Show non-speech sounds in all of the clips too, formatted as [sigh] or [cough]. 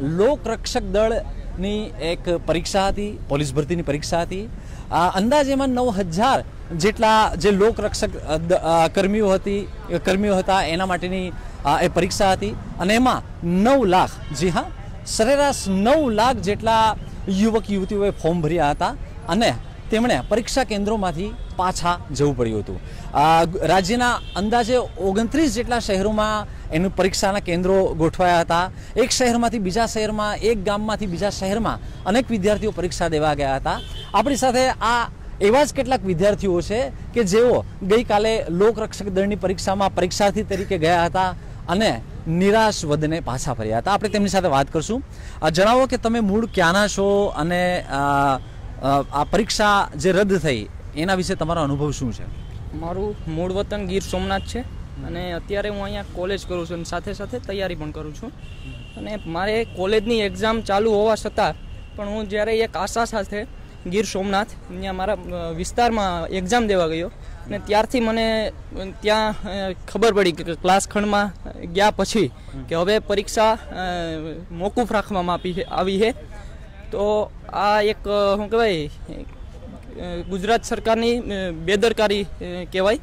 લોકરક્ષક દળની એક પરીક્ષા હતી પોલીસ ભરતીની પરીક્ષા હતી અંદાજ એમાં નવ હજાર જેટલા જે લોકરક્ષક કર્મીઓ હતી કર્મીઓ હતા એના માટેની એ પરીક્ષા હતી અને એમાં નવ લાખ જી હા સરેરાશ નવ લાખ જેટલા યુવક યુવતીઓએ ફોર્મ ભર્યા હતા અને તેમણે પરીક્ષા કેન્દ્રોમાંથી પાછા જવું પડ્યું હતું રાજ્યના અંદાજે ઓગણત્રીસ જેટલા શહેરોમાં એનું પરીક્ષાના કેન્દ્રો ગોઠવાયા હતા એક શહેરમાંથી બીજા શહેરમાં એક ગામમાંથી બીજા શહેરમાં અનેક વિદ્યાર્થીઓ પરીક્ષા દેવા ગયા હતા આપણી સાથે આ એવા જ કેટલાક વિદ્યાર્થીઓ છે કે જેઓ ગઈકાલે લોકરક્ષક દળની પરીક્ષામાં પરીક્ષાર્થી તરીકે ગયા હતા અને નિરાશ વધને પાછા ફર્યા હતા આપણે તેમની સાથે વાત કરશું જણાવો કે તમે મૂળ ક્યાંના છો અને આ પરીક્ષા જે રદ થઈ એના વિશે તમારો અનુભવ શું છે મારું મૂળ વતન ગીર સોમનાથ છે અને અત્યારે હું અહીંયા કોલેજ કરું છું અને સાથે સાથે તૈયારી પણ કરું છું અને મારે કોલેજની એક્ઝામ ચાલુ હોવા છતાં પણ હું જ્યારે એક આશા સાથે ગીર સોમનાથ અહીંયા મારા વિસ્તારમાં એક્ઝામ દેવા ગયો અને ત્યારથી મને ત્યાં ખબર પડી કે ક્લાસ ખંડમાં ગયા પછી કે હવે પરીક્ષા મોકૂફ રાખવામાં આપી આવી છે તો આ એક શું કહેવાય ગુજરાત સરકારની બેદરકારી કહેવાય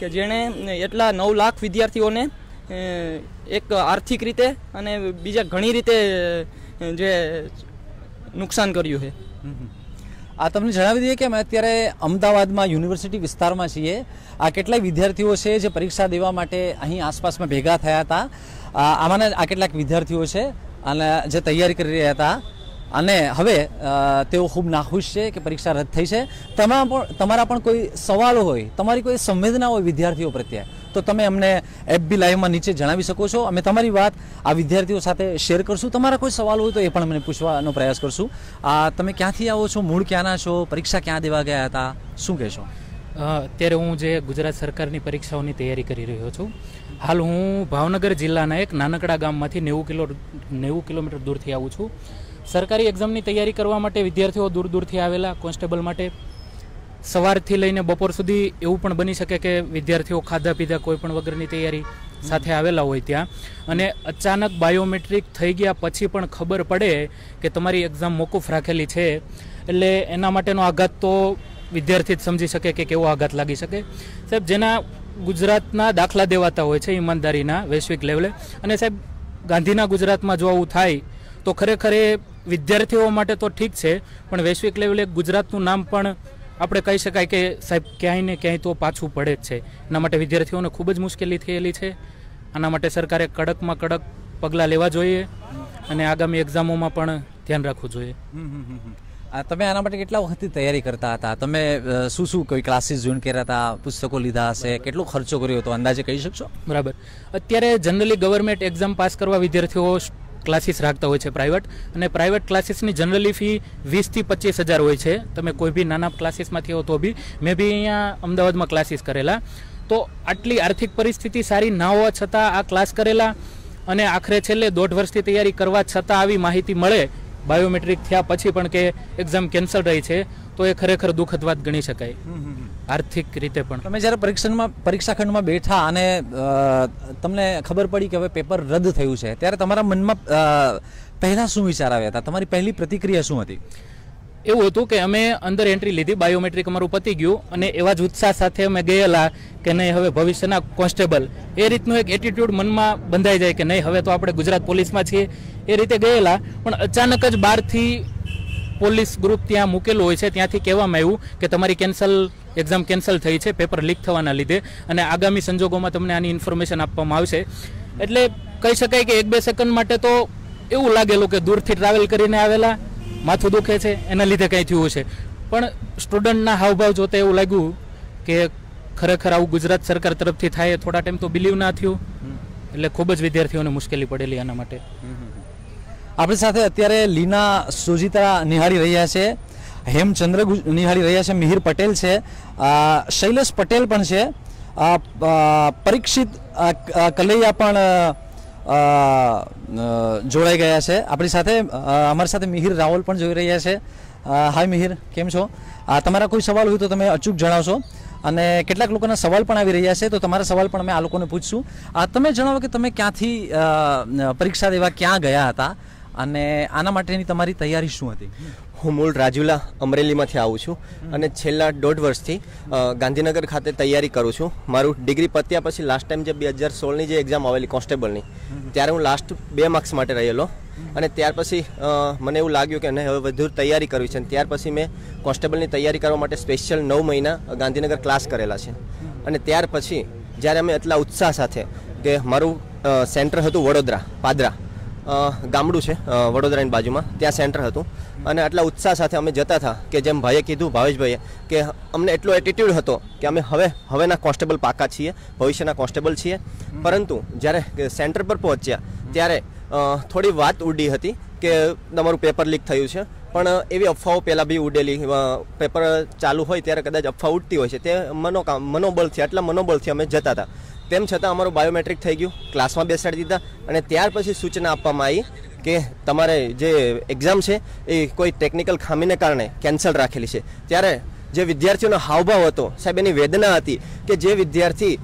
કે જેણે એટલા નવ લાખ વિદ્યાર્થીઓને એક આર્થિક રીતે અને બીજા ઘણી રીતે જે નુકસાન કર્યું છે આ તમને જણાવી દઈએ કે અમે અત્યારે અમદાવાદમાં યુનિવર્સિટી વિસ્તારમાં છીએ આ કેટલાય વિદ્યાર્થીઓ છે જે પરીક્ષા દેવા માટે અહીં આસપાસમાં ભેગા થયા હતા આમાંના આ કેટલાક વિદ્યાર્થીઓ છે અને જે તૈયારી કરી રહ્યા હતા અને હવે તેઓ ખૂબ નાખુશ છે કે પરીક્ષા રદ થઈ છે તમારા પણ તમારા પણ કોઈ સવાલો હોય તમારી કોઈ સંવેદના હોય વિદ્યાર્થીઓ પ્રત્યે તો તમે અમને એફબી લાઈવમાં નીચે જણાવી શકો છો અમે તમારી વાત આ વિદ્યાર્થીઓ સાથે શેર કરશું તમારા કોઈ સવાલો હોય તો એ પણ અમને પૂછવાનો પ્રયાસ કરશું આ તમે ક્યાંથી આવો છો મૂળ ક્યાંના છો પરીક્ષા ક્યાં દેવા ગયા હતા શું કહેશો અત્યારે હું જે ગુજરાત સરકારની પરીક્ષાઓની તૈયારી કરી રહ્યો છું હાલ હું ભાવનગર જિલ્લાના એક નાનકડા ગામમાંથી નેવું કિલો નેવું કિલોમીટર દૂરથી આવું છું સરકારી એક્ઝામની તૈયારી કરવા માટે વિદ્યાર્થીઓ દૂર દૂરથી આવેલા કોન્સ્ટેબલ માટે સવારથી લઈને બપોર સુધી એવું પણ બની શકે કે વિદ્યાર્થીઓ ખાધા પીધા કોઈ પણ વગરની તૈયારી સાથે આવેલા હોય ત્યાં અને અચાનક બાયોમેટ્રિક થઈ ગયા પછી પણ ખબર પડે કે તમારી એક્ઝામ મોકૂફ રાખેલી છે એટલે એના માટેનો આઘાત તો વિદ્યાર્થી જ સમજી શકે કે કેવો આઘાત લાગી શકે સાહેબ જેના ગુજરાતના દાખલા દેવાતા હોય છે ઈમાનદારીના વૈશ્વિક લેવલે અને સાહેબ ગાંધીના ગુજરાતમાં જો આવું થાય તો ખરેખર એ વિદ્યાર્થીઓ માટે તો ઠીક છે પણ વૈશ્વિક લેવલે ગુજરાતનું નામ પણ આપણે કહી શકાય કે સાહેબ ક્યાંય ને ક્યાંય તો પાછું પડે જ છે એના માટે વિદ્યાર્થીઓને ખૂબ જ મુશ્કેલી થયેલી છે આના માટે સરકારે કડકમાં કડક પગલાં લેવા જોઈએ અને આગામી એક્ઝામોમાં પણ ધ્યાન રાખવું જોઈએ તમે આના માટે કેટલા વખતથી તૈયારી કરતા હતા તમે શું શું કોઈ ક્લાસીસ જોઈન કર્યા હતા પુસ્તકો લીધા હશે કેટલો ખર્ચો કર્યો હતો અંદાજે કહી શકશો બરાબર અત્યારે જનરલી ગવર્મેન્ટ એક્ઝામ પાસ કરવા વિદ્યાર્થીઓ ક્લાસીસ રાખતા હોય છે પ્રાઇવેટ અને પ્રાઇવેટ ક્લાસીસની જનરલી ફી વીસથી પચીસ હજાર હોય છે તમે કોઈ બી નાના ક્લાસીસમાંથી હો તો બી મેં બી અહીંયા અમદાવાદમાં ક્લાસીસ કરેલા તો આટલી આર્થિક પરિસ્થિતિ સારી ના હોવા છતાં આ ક્લાસ કરેલા અને આખરે છેલ્લે દોઢ વર્ષથી તૈયારી કરવા છતાં આવી માહિતી મળે બાયોમેટ્રિક થયા પછી પણ કે એક્ઝામ કેન્સલ રહી છે તો એ ખરેખર દુઃખદ વાત ગણી શકાય આર્થિક રીતે પણ તમે જ્યારે પરીક્ષણમાં પરીક્ષાખંડમાં બેઠા અને તમને ખબર પડી કે હવે પેપર રદ થયું છે ત્યારે તમારા મનમાં પહેલાં શું વિચાર આવ્યા હતા તમારી પહેલી પ્રતિક્રિયા શું હતી એવું હતું કે અમે અંદર એન્ટ્રી લીધી બાયોમેટ્રિક અમારું પતી ગયું અને એવા જ ઉત્સાહ સાથે અમે ગયેલા કે નહીં હવે ભવિષ્યના કોન્સ્ટેબલ એ રીતનું એક એટીટ્યુડ મનમાં બંધાઈ જાય કે નહીં હવે તો આપણે ગુજરાત પોલીસમાં છીએ એ રીતે ગયેલા પણ અચાનક જ બહારથી પોલીસ ગ્રુપ ત્યાં મૂકેલું હોય છે ત્યાંથી કહેવામાં આવ્યું કે તમારી કેન્સલ એક્ઝામ કેન્સલ થઈ છે પેપર લીક થવાના લીધે અને આગામી સંજોગોમાં તમને આની ઇન્ફોર્મેશન આપવામાં આવશે એટલે કહી શકાય કે એક બે સેકન્ડ માટે તો એવું લાગેલું કે દૂરથી ટ્રાવેલ કરીને આવેલા માથું દુખે છે એના લીધે કંઈ થયું છે પણ સ્ટુડન્ટના હાવભાવ જોતા એવું લાગ્યું કે ખરેખર આવું ગુજરાત સરકાર તરફથી થાય થોડા ટાઈમ તો બિલીવ ના થયું એટલે ખૂબ જ વિદ્યાર્થીઓને મુશ્કેલી પડેલી આના માટે આપણી સાથે અત્યારે લીના સુજિતા નિહાળી રહ્યા છે હેમચંદ્ર નિહાળી રહ્યા છે મિહિર પટેલ છે શૈલેષ પટેલ પણ છે પરીક્ષિત કલૈયા પણ જોડાઈ ગયા છે આપણી સાથે અમારી સાથે મિહિર રાવલ પણ જોઈ રહ્યા છે હાય મિહિર કેમ છો તમારા કોઈ સવાલ હોય તો તમે અચૂક જણાવશો અને કેટલાક લોકોના સવાલ પણ આવી રહ્યા છે તો તમારા સવાલ પણ અમે આ લોકોને પૂછશું તમે જણાવો કે તમે ક્યાંથી પરીક્ષા દેવા ક્યાં ગયા હતા અને આના માટેની તમારી તૈયારી શું હતી હું મૂળ રાજુલા અમરેલીમાંથી આવું છું અને છેલ્લા દોઢ વર્ષથી ગાંધીનગર ખાતે તૈયારી કરું છું મારું ડિગ્રી પત્યા પછી લાસ્ટ ટાઈમ જે બે હજાર સોળની જે એક્ઝામ આવેલી કોન્સ્ટેબલની ત્યારે હું લાસ્ટ બે માર્ક્સ માટે રહેલો અને ત્યાર પછી મને એવું લાગ્યું કે હવે વધુ તૈયારી કરવી છે અને ત્યાર પછી મેં કોન્સ્ટેબલની તૈયારી કરવા માટે સ્પેશિયલ નવ મહિના ગાંધીનગર ક્લાસ કરેલા છે અને ત્યાર પછી જ્યારે અમે એટલા ઉત્સાહ સાથે કે મારું સેન્ટર હતું વડોદરા પાદરા ગામડું છે વડોદરાની બાજુમાં ત્યાં સેન્ટર હતું અને આટલા ઉત્સાહ સાથે અમે જતા હતા કે જેમ ભાઈએ કીધું ભાવેશભાઈએ કે અમને એટલો એટીટ્યૂડ હતો કે અમે હવે હવેના કોન્સ્ટેબલ પાકા છીએ ભવિષ્યના કોન્સ્ટેબલ છીએ પરંતુ જ્યારે સેન્ટર પર પહોંચ્યા ત્યારે થોડી વાત ઉડી હતી કે તમારું પેપર લીક થયું છે પણ એવી અફવાઓ પહેલાં બી ઉડેલી પેપર ચાલુ હોય ત્યારે કદાચ અફવા ઉડતી હોય છે તે મનો મનોબળથી આટલા મનોબળથી અમે જતા હતા તેમ છતાં અમારું બાયોમેટ્રિક થઈ ગયું ક્લાસમાં બેસાડી દીધા અને ત્યાર પછી સૂચના આપવામાં આવી કે તમારે જે એક્ઝામ છે એ કોઈ ટેકનિકલ ખામીને કારણે કેન્સલ રાખેલી છે ત્યારે જે વિદ્યાર્થીઓનો હાવભાવ હતો સાહેબ એની વેદના હતી કે જે વિદ્યાર્થી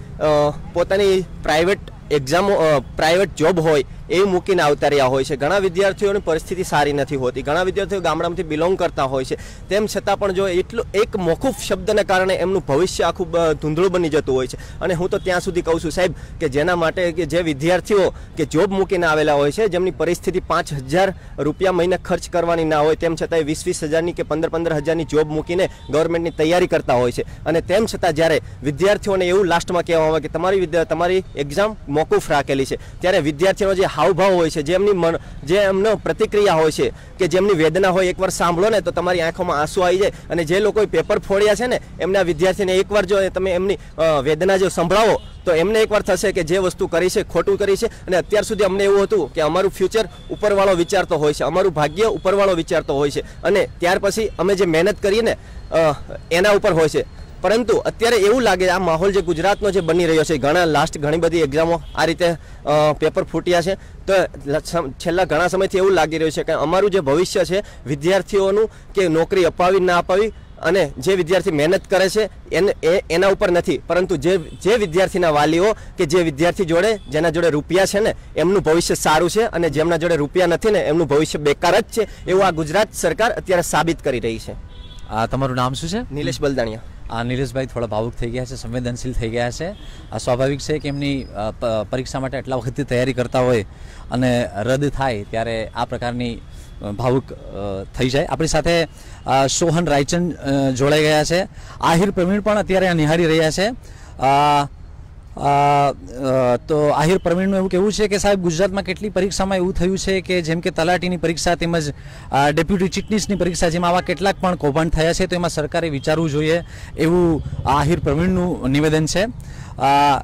પોતાની પ્રાઇવેટ એક્ઝામો પ્રાઇવેટ જોબ હોય એ મૂકીને આવતા રહ્યા હોય છે ઘણા વિદ્યાર્થીઓની પરિસ્થિતિ સારી નથી હોતી ઘણા વિદ્યાર્થીઓ ગામડામાંથી બિલોંગ કરતા હોય છે તેમ છતાં પણ જો એટલું એક મોકૂફ શબ્દને કારણે એમનું ભવિષ્ય આખું ધૂંધળું બની જતું હોય છે અને હું તો ત્યાં સુધી કહું છું સાહેબ કે જેના માટે કે જે વિદ્યાર્થીઓ કે જોબ મૂકીને આવેલા હોય છે જેમની પરિસ્થિતિ પાંચ હજાર રૂપિયા મહિને ખર્ચ કરવાની ના હોય તેમ છતાં એ વીસ વીસ હજારની કે પંદર પંદર હજારની જોબ મૂકીને ગવર્મેન્ટની તૈયારી કરતા હોય છે અને તેમ છતાં જ્યારે વિદ્યાર્થીઓને એવું લાસ્ટમાં કહેવામાં આવે કે તમારી તમારી એક્ઝામ મોકૂફ રાખેલી છે ત્યારે વિદ્યાર્થીઓનો જે હાવભાવ હોય છે જેમની એમની જે એમનો પ્રતિક્રિયા હોય છે કે જેમની વેદના હોય એકવાર સાંભળો ને તો તમારી આંખોમાં આંસુ આવી જાય અને જે લોકોએ પેપર ફોડ્યા છે ને એમના વિદ્યાર્થીને એકવાર જો તમે એમની વેદના જો સંભળાવો તો એમને એકવાર થશે કે જે વસ્તુ કરી છે ખોટું કરી છે અને અત્યાર સુધી અમને એવું હતું કે અમારું ફ્યુચર ઉપરવાળો વિચારતો હોય છે અમારું ભાગ્ય ઉપરવાળો વિચારતો હોય છે અને ત્યાર પછી અમે જે મહેનત કરીએ ને એના ઉપર હોય છે પરંતુ અત્યારે એવું લાગે આ માહોલ જે ગુજરાતનો જે બની રહ્યો છે ઘણા લાસ્ટ ઘણી બધી એક્ઝામો આ રીતે પેપર ફૂટ્યા છે તો છેલ્લા ઘણા સમયથી એવું લાગી રહ્યું છે કે અમારું જે ભવિષ્ય છે વિદ્યાર્થીઓનું કે નોકરી અપાવી ના અપાવી અને જે વિદ્યાર્થી મહેનત કરે છે એને એના ઉપર નથી પરંતુ જે જે વિદ્યાર્થીના વાલીઓ કે જે વિદ્યાર્થી જોડે જેના જોડે રૂપિયા છે ને એમનું ભવિષ્ય સારું છે અને જેમના જોડે રૂપિયા નથી ને એમનું ભવિષ્ય બેકાર જ છે એવું આ ગુજરાત સરકાર અત્યારે સાબિત કરી રહી છે આ તમારું નામ શું છે નિલેશ બલદાણિયા આ નિલેશભાઈ થોડા ભાવુક થઈ ગયા છે સંવેદનશીલ થઈ ગયા છે આ સ્વાભાવિક છે કે એમની પરીક્ષા માટે આટલા વખતથી તૈયારી કરતા હોય અને રદ થાય ત્યારે આ પ્રકારની ભાવુક થઈ જાય આપણી સાથે સોહન રાયચંદ જોડાઈ ગયા છે આહિર પ્રવીણ પણ અત્યારે નિહાળી રહ્યા છે તો આહિર પ્રવીણનું એવું કહેવું છે કે સાહેબ ગુજરાતમાં કેટલી પરીક્ષામાં એવું થયું છે કે જેમ કે તલાટીની પરીક્ષા તેમજ ડેપ્યુટી ચીટનીસની પરીક્ષા જેમાં આવા કેટલાક પણ કૌભાંડ થયા છે તો એમાં સરકારે વિચારવું જોઈએ એવું આહિર પ્રવીણનું નિવેદન છે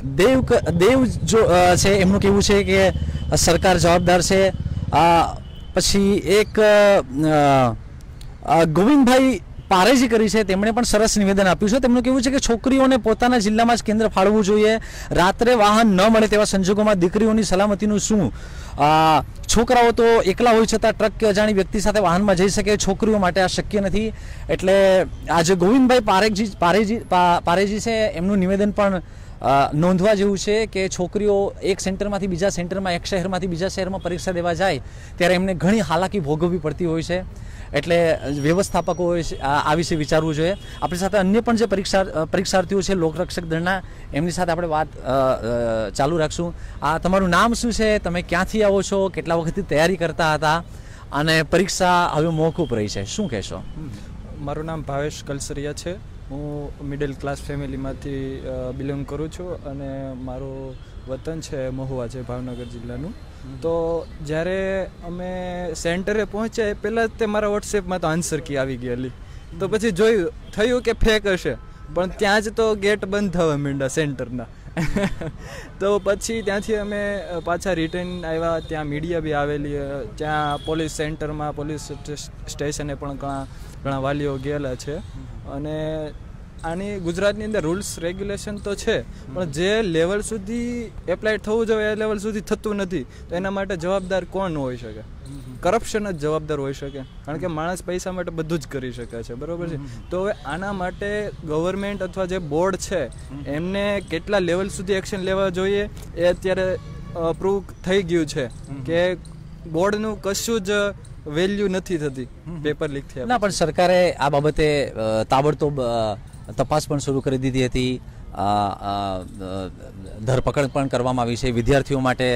દેવ દેવ જો છે એમનું કેવું છે કે સરકાર જવાબદાર છે પછી એક ગોવિંદભાઈ પારેજી કરી છે તેમણે પણ સરસ નિવેદન આપ્યું છે તેમનું કેવું છે કે છોકરીઓને પોતાના જિલ્લામાં જ કેન્દ્ર ફાળવવું જોઈએ રાત્રે વાહન ન મળે તેવા સંજોગોમાં દીકરીઓની સલામતીનું શું છોકરાઓ તો એકલા હોય છતાં ટ્રક કે અજાણી વ્યક્તિ સાથે વાહનમાં જઈ શકે છોકરીઓ માટે આ શક્ય નથી એટલે આજે ગોવિંદભાઈ પારેખજી પારેજી પારેજી છે એમનું નિવેદન પણ નોંધવા જેવું છે કે છોકરીઓ એક સેન્ટરમાંથી બીજા સેન્ટરમાં એક શહેરમાંથી બીજા શહેરમાં પરીક્ષા દેવા જાય ત્યારે એમને ઘણી હાલાકી ભોગવવી પડતી હોય છે એટલે વ્યવસ્થાપકોએ આ વિશે વિચારવું જોઈએ આપણી સાથે અન્ય પણ જે પરીક્ષા પરીક્ષાર્થીઓ છે લોકરક્ષક દળના એમની સાથે આપણે વાત ચાલુ રાખશું આ તમારું નામ શું છે તમે ક્યાંથી આવો છો કેટલા વખતથી તૈયારી કરતા હતા અને પરીક્ષા હવે મોકૂફ રહી છે શું કહેશો મારું નામ ભાવેશ કલસરિયા છે હું મિડલ ક્લાસ ફેમિલીમાંથી બિલોંગ કરું છું અને મારું વતન છે મહુવા છે ભાવનગર જિલ્લાનું તો જ્યારે અમે સેન્ટરે પહોંચ્યા એ પહેલાં જ તે મારા વોટ્સએપમાં તો આન્સર કી આવી ગયેલી તો પછી જોયું થયું કે ફેક હશે પણ ત્યાં જ તો ગેટ બંધ થવા મીંડા સેન્ટરના [laughs] તો પછી ત્યાંથી અમે પાછા રિટર્ન આવ્યા ત્યાં મીડિયા બી આવેલી ત્યાં પોલીસ સેન્ટરમાં પોલીસ સ્ટેશને પણ ઘણા ઘણા વાલીઓ ગયેલા છે અને આની ગુજરાતની અંદર રૂલ્સ રેગ્યુલેશન તો છે પણ જે લેવલ સુધી એપ્લાય થવું જોઈએ એ લેવલ સુધી થતું નથી તો એના માટે જવાબદાર કોણ હોઈ શકે કરપ્શન જ જવાબદાર હોઈ શકે કારણ કે માણસ પૈસા માટે બધું જ કરી શકે છે બરાબર છે તો હવે આના માટે ગવર્મેન્ટ અથવા જે બોર્ડ છે એમને કેટલા લેવલ સુધી એક્શન લેવા જોઈએ એ અત્યારે પ્રૂવ થઈ ગયું છે કે બોર્ડનું કશું જ વેલ્યુ નથી થતી પેપર લીક થયા ના પણ સરકારે આ બાબતે તાબડતોબ તપાસ પણ શરૂ કરી દીધી હતી ધરપકડ પણ કરવામાં આવી છે વિદ્યાર્થીઓ માટે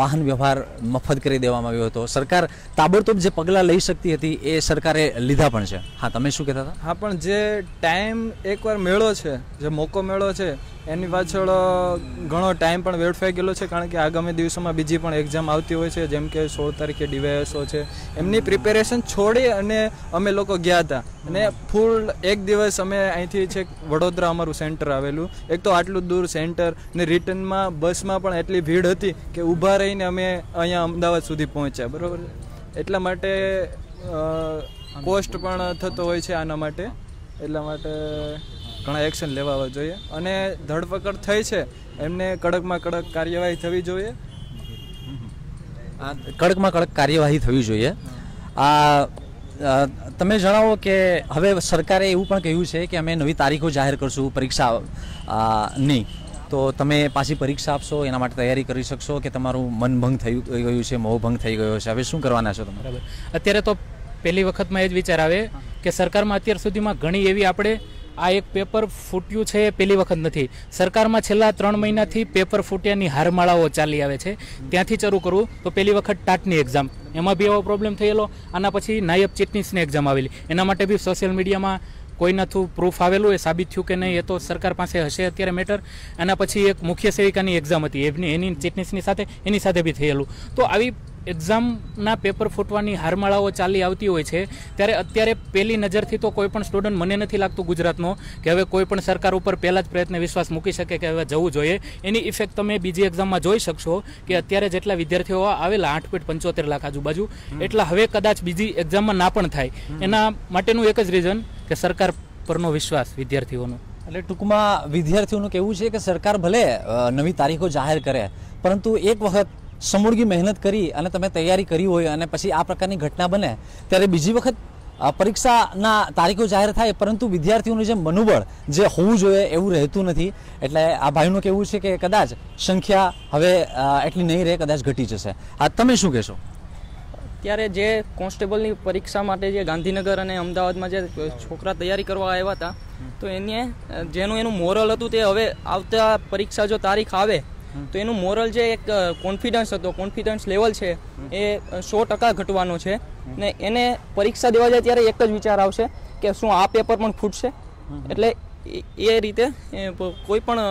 વાહન વ્યવહાર મફત કરી દેવામાં આવ્યો હતો સરકાર તાબડતોબ જે પગલાં લઈ શકતી હતી એ સરકારે લીધા પણ છે હા તમે શું કહેતા હતા હા પણ જે ટાઈમ એકવાર મેળો છે જે મોકો મેળો છે એની પાછળ ઘણો ટાઈમ પણ વેડફાઈ ગયેલો છે કારણ કે આગામી દિવસોમાં બીજી પણ એક્ઝામ આવતી હોય છે જેમ કે સોળ તારીખે ડીવાયએસઓ છે એમની પ્રિપેરેશન છોડી અને અમે લોકો ગયા હતા અને ફૂલ એક દિવસ અમે અહીંથી છે વડોદરા અમારું સેન્ટર આવેલું એક તો આટલું દૂર સેન્ટર ને રિટર્નમાં બસમાં પણ એટલી ભીડ હતી કે ઊભા રહીને અમે અહીંયા અમદાવાદ સુધી પહોંચ્યા બરાબર એટલા માટે કોસ્ટ પણ થતો હોય છે આના માટે એટલા માટે ઘણા એક્શન લેવા જોઈએ અને ધરપકડ થઈ છે એમને કડકમાં કડક કાર્યવાહી થવી જોઈએ કડકમાં કડક કાર્યવાહી થવી જોઈએ આ તમે જણાવો કે હવે સરકારે એવું પણ કહ્યું છે કે અમે નવી તારીખો જાહેર કરશું પરીક્ષા નહીં તો તમે પાછી પરીક્ષા આપશો એના માટે તૈયારી કરી શકશો કે તમારું મન ભંગ થયું ગયું છે મોહ ભંગ થઈ ગયો છે હવે શું કરવાના છો તમે બરાબર અત્યારે તો પહેલી વખતમાં એ જ વિચાર આવે કે સરકારમાં અત્યાર સુધીમાં ઘણી એવી આપણે આ એક પેપર ફૂટ્યું છે એ પહેલી વખત નથી સરકારમાં છેલ્લા ત્રણ મહિનાથી પેપર ફૂટ્યાની હારમાળાઓ ચાલી આવે છે ત્યાંથી શરૂ કરવું તો પહેલી વખત ટાટની એક્ઝામ એમાં બી એવો પ્રોબ્લેમ થયેલો આના પછી નાયબ ચીટનીસની એક્ઝામ આવેલી એના માટે બી સોશિયલ મીડિયામાં કોઈના થ્રુ પ્રૂફ આવેલું એ સાબિત થયું કે નહીં એ તો સરકાર પાસે હશે અત્યારે મેટર એના પછી એક મુખ્ય સેવિકાની એક્ઝામ હતી એની એની ચીટનીસની સાથે એની સાથે બી થયેલું તો આવી એક્ઝામના પેપર ફૂટવાની હારમાળાઓ ચાલી આવતી હોય છે ત્યારે અત્યારે પહેલી નજરથી તો કોઈ પણ સ્ટુડન્ટ મને નથી લાગતું ગુજરાતનો કે હવે કોઈ પણ સરકાર ઉપર પહેલાં જ પ્રયત્ન વિશ્વાસ મૂકી શકે કે હવે જવું જોઈએ એની ઇફેક્ટ તમે બીજી એક્ઝામમાં જોઈ શકશો કે અત્યારે જેટલા વિદ્યાર્થીઓ આવેલા આઠ પોઈન્ટ પંચોતેર લાખ આજુબાજુ એટલા હવે કદાચ બીજી એક્ઝામમાં ના પણ થાય એના માટેનું એક જ રીઝન કે સરકાર પરનો વિશ્વાસ વિદ્યાર્થીઓનો એટલે ટૂંકમાં વિદ્યાર્થીઓનું કહેવું છે કે સરકાર ભલે નવી તારીખો જાહેર કરે પરંતુ એક વખત સમૂળગી મહેનત કરી અને તમે તૈયારી કરી હોય અને પછી આ પ્રકારની ઘટના બને ત્યારે બીજી વખત પરીક્ષાના તારીખો જાહેર થાય પરંતુ વિદ્યાર્થીઓનું જે મનોબળ જે હોવું જોઈએ એવું રહેતું નથી એટલે આ ભાઈનું કહેવું છે કે કદાચ સંખ્યા હવે એટલી નહીં રહે કદાચ ઘટી જશે આ તમે શું કહેશો અત્યારે જે કોન્સ્ટેબલની પરીક્ષા માટે જે ગાંધીનગર અને અમદાવાદમાં જે છોકરા તૈયારી કરવા આવ્યા હતા તો એને જેનું એનું મોરલ હતું તે હવે આવતા પરીક્ષા જો તારીખ આવે તો એનું મોરલ જે એક કોન્ફિડન્સ હતો કોન્ફિડન્સ લેવલ છે એ સો ટકા ઘટવાનો છે ને એને પરીક્ષા દેવા જાય ત્યારે એક જ વિચાર આવશે કે શું આ પેપર પણ ફૂટશે એટલે એ રીતે કોઈ પણ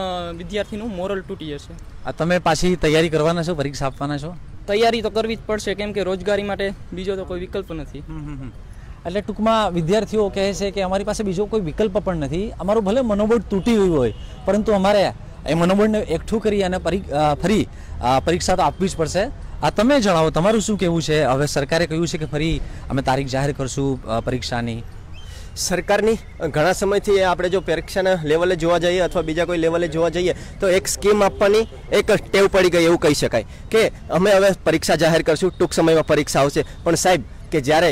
વિદ્યાર્થીનું મોરલ તૂટી જશે આ તમે પાછી તૈયારી કરવાના છો પરીક્ષા આપવાના છો તૈયારી તો કરવી જ પડશે કેમ કે રોજગારી માટે બીજો તો કોઈ વિકલ્પ નથી એટલે ટૂંકમાં વિદ્યાર્થીઓ કહે છે કે અમારી પાસે બીજો કોઈ વિકલ્પ પણ નથી અમારું ભલે મનોબળ તૂટી ગયું હોય પરંતુ અમારે એ મનોબળને એકઠું કરી અને ફરી પરીક્ષા તો આપવી જ પડશે આ તમે જણાવો તમારું શું કહેવું છે હવે સરકારે કહ્યું છે કે ફરી અમે તારીખ જાહેર કરશું પરીક્ષાની સરકારની ઘણા સમયથી આપણે જો પરીક્ષાના લેવલે જોવા જઈએ અથવા બીજા કોઈ લેવલે જોવા જઈએ તો એક સ્કીમ આપવાની એક ટેવ પડી ગઈ એવું કહી શકાય કે અમે હવે પરીક્ષા જાહેર કરશું ટૂંક સમયમાં પરીક્ષા આવશે પણ સાહેબ કે જ્યારે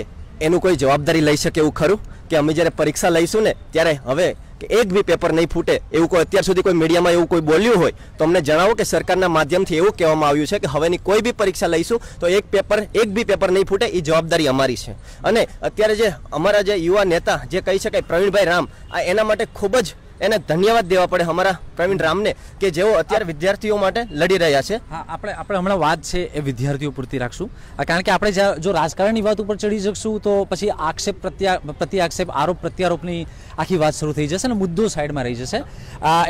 એનું કોઈ જવાબદારી લઈ શકે એવું ખરું કે અમે જ્યારે પરીક્ષા લઈશું ને ત્યારે હવે કે એક બી પેપર નહીં ફૂટે એવું કોઈ અત્યાર સુધી કોઈ મીડિયામાં એવું કોઈ બોલ્યું હોય તો અમને જણાવો કે સરકારના માધ્યમથી એવું કહેવામાં આવ્યું છે કે હવેની કોઈ બી પરીક્ષા લઈશું તો એક પેપર એક બી પેપર નહીં ફૂટે એ જવાબદારી અમારી છે અને અત્યારે જે અમારા જે યુવા નેતા જે કહી શકાય પ્રવીણભાઈ રામ આ એના માટે ખૂબ જ એને ધન્યવાદ દેવા પડે અમારા પ્રવીણ રામને કે જેઓ અત્યારે વિદ્યાર્થીઓ માટે લડી રહ્યા છે હા આપણે આપણે હમણાં વાત છે એ વિદ્યાર્થીઓ પૂરતી રાખશું કારણ કે આપણે જો રાજકારણની વાત ઉપર ચડી જશું તો પછી આક્ષેપ પ્રત્યા પ્રત્યાક્ષેપ આરોપ પ્રત્યારોપની આખી વાત શરૂ થઈ જશે અને મુદ્દો સાઈડમાં રહી જશે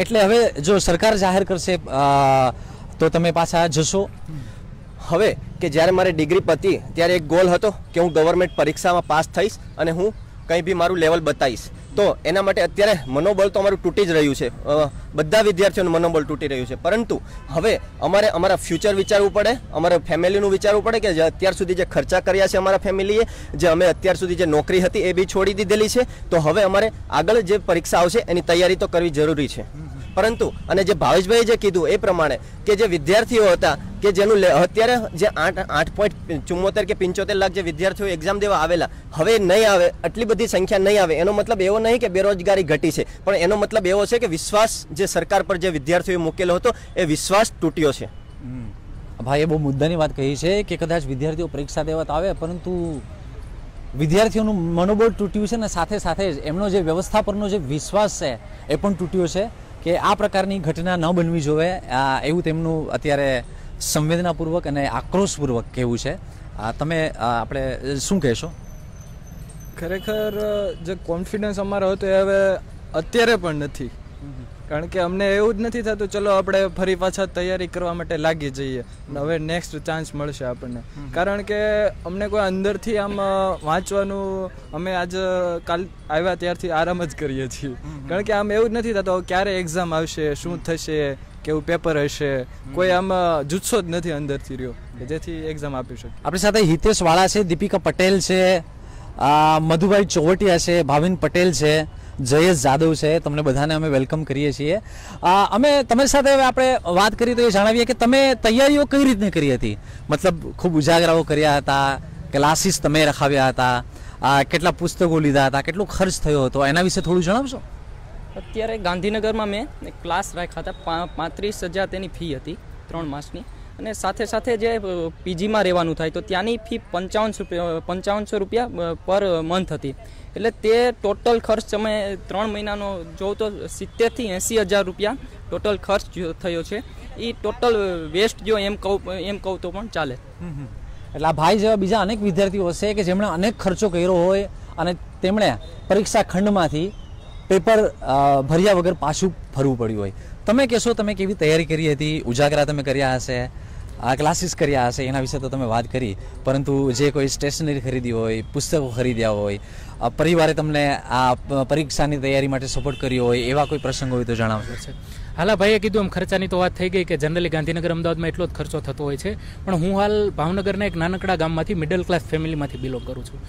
એટલે હવે જો સરકાર જાહેર કરશે તો તમે પાછા જશો હવે કે જ્યારે મારી ડિગ્રી પતી ત્યારે એક ગોલ હતો કે હું ગવર્મેન્ટ પરીક્ષામાં પાસ થઈશ અને હું કંઈ બી મારું લેવલ બતાવીશ તો એના માટે અત્યારે મનોબળ તો અમારું તૂટી જ રહ્યું છે બધા વિદ્યાર્થીઓનું મનોબળ તૂટી રહ્યું છે પરંતુ હવે અમારે અમારા ફ્યુચર વિચારવું પડે અમારે ફેમિલીનું વિચારવું પડે કે જે અત્યાર સુધી જે ખર્ચા કર્યા છે અમારા ફેમિલીએ જે અમે અત્યાર સુધી જે નોકરી હતી એ બી છોડી દીધેલી છે તો હવે અમારે આગળ જે પરીક્ષા આવશે એની તૈયારી તો કરવી જરૂરી છે પરંતુ અને જે ભાવેશભાઈએ જે કીધું એ પ્રમાણે કે જે વિદ્યાર્થીઓ હતા કે જેનું લે અત્યારે જે આઠ આઠ પોઈન્ટ ચુમ્મોતેર કે પંચોતેર લાખ જે વિદ્યાર્થીઓ એક્ઝામ દેવા આવેલા હવે નહીં આવે આટલી બધી સંખ્યા નહીં આવે એનો મતલબ એવો નહીં કે બેરોજગારી ઘટી છે પણ એનો મતલબ એવો છે કે વિશ્વાસ જે સરકાર પર જે વિદ્યાર્થીઓએ મૂકેલો હતો એ વિશ્વાસ તૂટ્યો છે ભાઈ એ બહુ મુદ્દાની વાત કહી છે કે કદાચ વિદ્યાર્થીઓ પરીક્ષા દેવા તો આવે પરંતુ વિદ્યાર્થીઓનું મનોબળ તૂટ્યું છે ને સાથે સાથે એમનો જે વ્યવસ્થા પરનો જે વિશ્વાસ છે એ પણ તૂટ્યો છે કે આ પ્રકારની ઘટના ન બનવી જોઈએ એવું તેમનું અત્યારે સંવેદનાપૂર્વક અને આક્રોશપૂર્વક કહેવું છે તમે આપણે શું કહેશો ખરેખર જે કોન્ફિડન્સ અમારો હતો એ હવે અત્યારે પણ નથી કારણ કે અમને એવું જ નથી થતું ચલો આપણે ફરી પાછા તૈયારી કરવા માટે લાગી જઈએ હવે નેક્સ્ટ ચાન્સ મળશે આપણને કારણ કે અમને કોઈ અંદરથી આમ વાંચવાનું અમે આજ કાલ આવ્યા ત્યારથી આરામ જ કરીએ છીએ કારણ કે આમ એવું જ નથી થતું ક્યારે એક્ઝામ આવશે શું થશે કેવું પેપર હશે કોઈ આમ જુસ્સો જ નથી અંદરથી રહ્યો જેથી એક્ઝામ આપી શકે આપણી સાથે હિતેશ વાળા છે દીપિકા પટેલ છે મધુભાઈ ચોવટિયા છે ભાવિન પટેલ છે જયેશ જાદવ છે તમને બધાને અમે વેલકમ કરીએ છીએ અમે તમારી સાથે હવે આપણે વાત કરીએ તો એ જણાવીએ કે તમે તૈયારીઓ કઈ રીતની કરી હતી મતલબ ખૂબ ઉજાગરાઓ કર્યા હતા ક્લાસીસ તમે રખાવ્યા હતા કેટલા પુસ્તકો લીધા હતા કેટલો ખર્ચ થયો હતો એના વિશે થોડું જણાવશો અત્યારે ગાંધીનગરમાં મેં ક્લાસ રાખ્યા હતા પાંત્રીસ હજાર તેની ફી હતી ત્રણ માસની અને સાથે સાથે જે પીજીમાં રહેવાનું થાય તો ત્યાંની ફી પંચાવનસો પંચાવનસો રૂપિયા પર મંથ હતી એટલે તે ટોટલ ખર્ચ તમે ત્રણ મહિનાનો જોઉં તો સિત્તેરથી એંસી હજાર રૂપિયા ટોટલ ખર્ચ થયો છે એ ટોટલ વેસ્ટ જો એમ કહું એમ કહું તો પણ ચાલે એટલે આ ભાઈ જેવા બીજા અનેક વિદ્યાર્થીઓ હશે કે જેમણે અનેક ખર્ચો કર્યો હોય અને તેમણે પરીક્ષા ખંડમાંથી પેપર ભર્યા વગર પાછું ફરવું પડ્યું હોય તમે કહેશો તમે કેવી તૈયારી કરી હતી ઉજાગરા તમે કર્યા હશે આ ક્લાસીસ કર્યા હશે એના વિશે તો તમે વાત કરી પરંતુ જે કોઈ સ્ટેશનરી ખરીદી હોય પુસ્તકો ખરીદ્યા હોય પરિવારે તમને આ પરીક્ષાની તૈયારી માટે સપોર્ટ કર્યો હોય એવા કોઈ પ્રસંગ હોય તો જણાવશો હાલા ભાઈએ કીધું એમ ખર્ચાની તો વાત થઈ ગઈ કે જનરલી ગાંધીનગર અમદાવાદમાં એટલો જ ખર્ચો થતો હોય છે પણ હું હાલ ભાવનગરના એક નાનકડા ગામમાંથી મિડલ ક્લાસ ફેમિલીમાંથી બિલોંગ કરું છું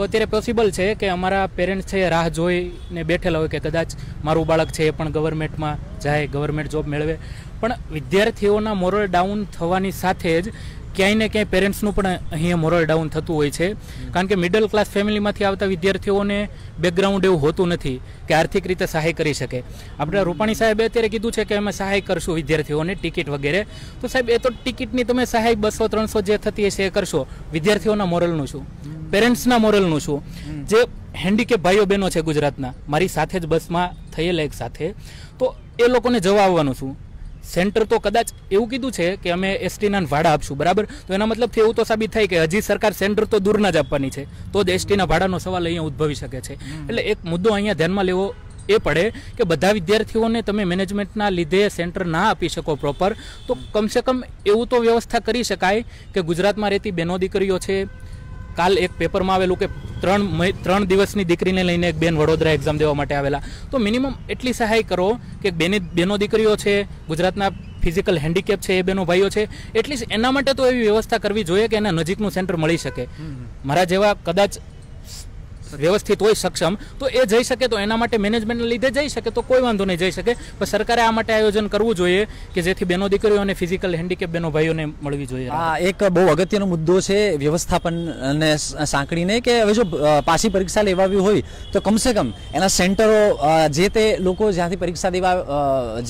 તો અત્યારે પોસિબલ છે કે અમારા પેરેન્ટ્સ છે રાહ જોઈને બેઠેલા હોય કે કદાચ મારું બાળક છે એ પણ ગવર્મેન્ટમાં જાય ગવર્મેન્ટ જોબ મેળવે પણ વિદ્યાર્થીઓના મોરલ ડાઉન થવાની સાથે જ ક્યાંય ને ક્યાંય પેરેન્ટ્સનું પણ અહીંયા મોરલ ડાઉન થતું હોય છે કારણ કે મિડલ ક્લાસ ફેમિલીમાંથી આવતા વિદ્યાર્થીઓને બેકગ્રાઉન્ડ એવું હોતું નથી કે આર્થિક રીતે સહાય કરી શકે આપણે રૂપાણી સાહેબે અત્યારે કીધું છે કે અમે સહાય કરશું વિદ્યાર્થીઓને ટિકિટ વગેરે તો સાહેબ એ તો ટિકિટની તમે સહાય બસો ત્રણસો જે થતી હશે એ કરશો વિદ્યાર્થીઓના મોરલનું શું પેરેન્ટ્સના મોરલનું શું જે હેન્ડીકેપ ભાઈઓ બહેનો છે ગુજરાતના મારી સાથે જ બસમાં થયેલા એક સાથે તો એ લોકોને જવા આવવાનું શું સેન્ટર તો કદાચ એવું કીધું છે કે અમે એસટીના ભાડા આપશું બરાબર તો એના મતલબથી એવું તો સાબિત થાય કે હજી સરકાર સેન્ટર તો દૂર દૂરના જ આપવાની છે તો જ એસટીના ભાડાનો સવાલ અહીંયા ઉદ્ભવી શકે છે એટલે એક મુદ્દો અહીંયા ધ્યાનમાં લેવો એ પડે કે બધા વિદ્યાર્થીઓને તમે મેનેજમેન્ટના લીધે સેન્ટર ના આપી શકો પ્રોપર તો કમસે કમ એવું તો વ્યવસ્થા કરી શકાય કે ગુજરાતમાં રહેતી બહેનો દીકરીઓ છે કાલ એક પેપરમાં આવેલું કે ત્રણ ત્રણ દિવસની દીકરીને લઈને એક બેન વડોદરા એક્ઝામ દેવા માટે આવેલા તો મિનિમમ એટલી સહાય કરો કે બેની બેનો દીકરીઓ છે ગુજરાતના ફિઝિકલ હેન્ડીકેપ છે એ બેનો ભાઈઓ છે એટલીસ્ટ એના માટે તો એવી વ્યવસ્થા કરવી જોઈએ કે એને નજીકનું સેન્ટર મળી શકે મારા જેવા કદાચ વ્યવસ્થિત હોય સક્ષમ તો એ જઈ શકે તો એના માટે મેનેજમેન્ટને લીધે જઈ શકે તો કોઈ વાંધો નહીં જઈ શકે પણ સરકારે આ માટે આયોજન કરવું જોઈએ કે જેથી બહેનો દીકરીઓ અને ફિઝિકલ હેન્ડિકેપ બહેનો ભાઈઓને મળવી જોઈએ આ એક બહુ અગત્યનો મુદ્દો છે વ્યવસ્થાપનને સાંકળીને કે હવે જો પાછી પરીક્ષા લેવાવી હોય તો કમસે કમ એના સેન્ટરો જે તે લોકો જ્યાંથી પરીક્ષા દેવા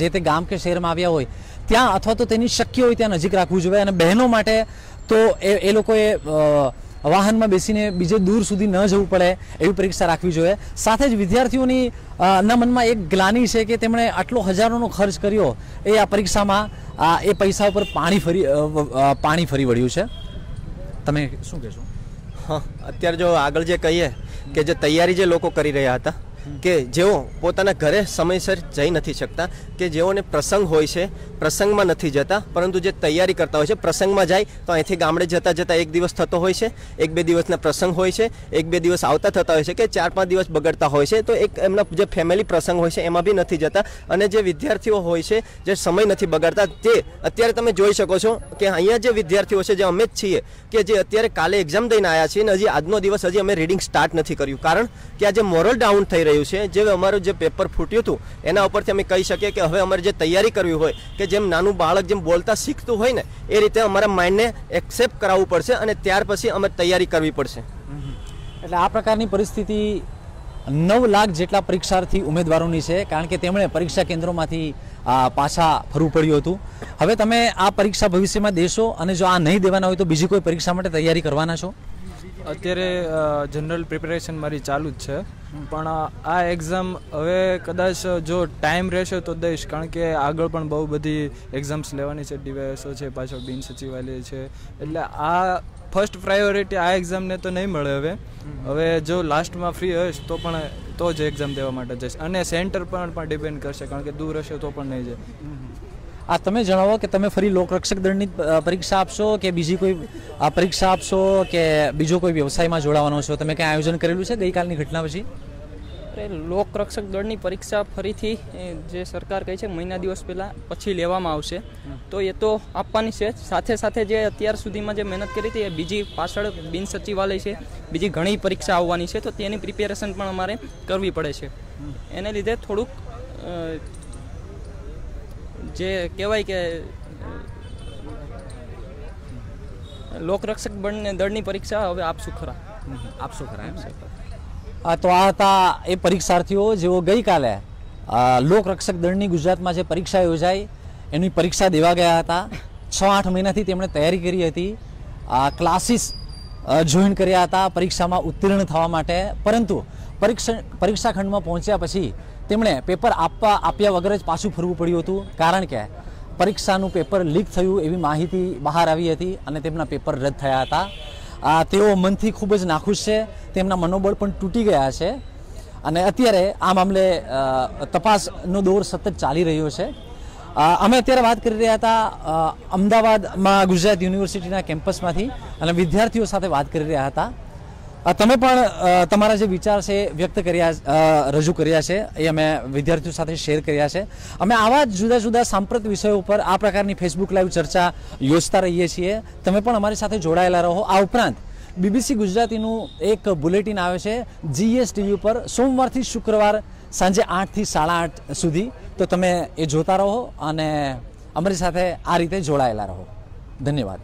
જે તે ગામ કે શહેરમાં આવ્યા હોય ત્યાં અથવા તો તેની શક્ય હોય ત્યાં નજીક રાખવું જોઈએ અને બહેનો માટે તો એ લોકોએ વાહનમાં બેસીને બીજે દૂર સુધી ન જવું પડે એવી પરીક્ષા રાખવી જોઈએ સાથે જ વિદ્યાર્થીઓની ના મનમાં એક ગ્લાની છે કે તેમણે આટલો હજારોનો ખર્ચ કર્યો એ આ પરીક્ષામાં આ એ પૈસા ઉપર પાણી ફરી પાણી ફરી વળ્યું છે તમે શું કહેશો હા અત્યારે જો આગળ જે કહીએ કે જે તૈયારી જે લોકો કરી રહ્યા હતા કે જેઓ પોતાના ઘરે સમયસર જઈ નથી શકતા કે જેઓને પ્રસંગ હોય છે પ્રસંગમાં નથી જતા પરંતુ જે તૈયારી કરતા હોય છે પ્રસંગમાં જાય તો અહીંથી ગામડે જતાં જતાં એક દિવસ થતો હોય છે એક બે દિવસના પ્રસંગ હોય છે એક બે દિવસ આવતા થતા હોય છે કે ચાર પાંચ દિવસ બગડતા હોય છે તો એક એમના જે ફેમિલી પ્રસંગ હોય છે એમાં બી નથી જતા અને જે વિદ્યાર્થીઓ હોય છે જે સમય નથી બગાડતા તે અત્યારે તમે જોઈ શકો છો કે અહીંયા જે વિદ્યાર્થીઓ છે જે અમે જ છીએ કે જે અત્યારે કાલે એક્ઝામ દઈને આવ્યા છીએ અને હજી આજનો દિવસ હજી અમે રીડિંગ સ્ટાર્ટ નથી કર્યું કારણ કે આજે મોરલ ડાઉન થઈ રહ્યું રહ્યું છે જે અમારું જે પેપર ફૂટ્યું હતું એના ઉપરથી અમે કહી શકીએ કે હવે અમારે જે તૈયારી કરવી હોય કે જેમ નાનું બાળક જેમ બોલતા શીખતું હોય ને એ રીતે અમારા માઇન્ડને એક્સેપ્ટ કરાવવું પડશે અને ત્યાર પછી અમે તૈયારી કરવી પડશે એટલે આ પ્રકારની પરિસ્થિતિ નવ લાખ જેટલા પરીક્ષાર્થી ઉમેદવારોની છે કારણ કે તેમણે પરીક્ષા કેન્દ્રોમાંથી પાછા ફરવું પડ્યું હતું હવે તમે આ પરીક્ષા ભવિષ્યમાં દેશો અને જો આ નહીં દેવાના હોય તો બીજી કોઈ પરીક્ષા માટે તૈયારી કરવાના છો અત્યારે જનરલ પ્રિપેરેશન મારી ચાલુ જ છે પણ આ એક્ઝામ હવે કદાચ જો ટાઈમ રહેશે તો દઈશ કારણ કે આગળ પણ બહુ બધી એક્ઝામ્સ લેવાની છે ડીવાયએસઓ છે પાછળ બિન સચિવાલય છે એટલે આ ફર્સ્ટ પ્રાયોરિટી આ એક્ઝામને તો નહીં મળે હવે હવે જો લાસ્ટમાં ફ્રી હશ તો પણ તો જ એક્ઝામ દેવા માટે જઈશ અને સેન્ટર પણ પણ ડિપેન્ડ કરશે કારણ કે દૂર હશે તો પણ નહીં જાય આ તમે જણાવો કે તમે ફરી લોકરક્ષક દળની પરીક્ષા આપશો કે બીજી કોઈ પરીક્ષા આપશો કે બીજો કોઈ વ્યવસાયમાં જોડાવાનો છો તમે ક્યાં આયોજન કરેલું છે ગઈકાલની ઘટના પછી આપણે લોકરક્ષક દળની પરીક્ષા ફરીથી જે સરકાર કહે છે મહિના દિવસ પહેલાં પછી લેવામાં આવશે તો એ તો આપવાની છે સાથે સાથે જે અત્યાર સુધીમાં જે મહેનત કરી હતી એ બીજી પાછળ બિન સચિવાલય છે બીજી ઘણી પરીક્ષા આવવાની છે તો તેની પ્રિપેરેશન પણ અમારે કરવી પડે છે એને લીધે થોડુંક જે કહેવાય કે લોકરક્ષક દળની પરીક્ષા હવે આપશું ખરા આપશું ખરા એમ તો આ હતા એ પરીક્ષાર્થીઓ જેઓ ગઈકાલે લોકરક્ષક દળની ગુજરાતમાં જે પરીક્ષા યોજાઈ એની પરીક્ષા દેવા ગયા હતા છ આઠ મહિનાથી તેમણે તૈયારી કરી હતી ક્લાસીસ જોઈન કર્યા હતા પરીક્ષામાં ઉત્તીર્ણ થવા માટે પરંતુ પરીક્ષા ખંડમાં પહોંચ્યા પછી તેમણે પેપર આપવા આપ્યા વગર જ પાછું ફરવું પડ્યું હતું કારણ કે પરીક્ષાનું પેપર લીક થયું એવી માહિતી બહાર આવી હતી અને તેમના પેપર રદ થયા હતા આ તેઓ મનથી ખૂબ જ નાખુશ છે તેમના મનોબળ પણ તૂટી ગયા છે અને અત્યારે આ મામલે તપાસનો દોર સતત ચાલી રહ્યો છે અમે અત્યારે વાત કરી રહ્યા હતા અમદાવાદમાં ગુજરાત યુનિવર્સિટીના કેમ્પસમાંથી અને વિદ્યાર્થીઓ સાથે વાત કરી રહ્યા હતા તમે પણ તમારા જે વિચાર છે વ્યક્ત કર્યા રજૂ કર્યા છે એ અમે વિદ્યાર્થીઓ સાથે શેર કર્યા છે અમે આવા જુદા જુદા સાંપ્રત વિષયો ઉપર આ પ્રકારની ફેસબુક લાઈવ ચર્ચા યોજતા રહીએ છીએ તમે પણ અમારી સાથે જોડાયેલા રહો આ ઉપરાંત બીબીસી ગુજરાતીનું એક બુલેટિન આવે છે જીએસ ટીવી ઉપર સોમવારથી શુક્રવાર સાંજે આઠથી સાડા આઠ સુધી તો તમે એ જોતા રહો અને અમારી સાથે આ રીતે જોડાયેલા રહો ધન્યવાદ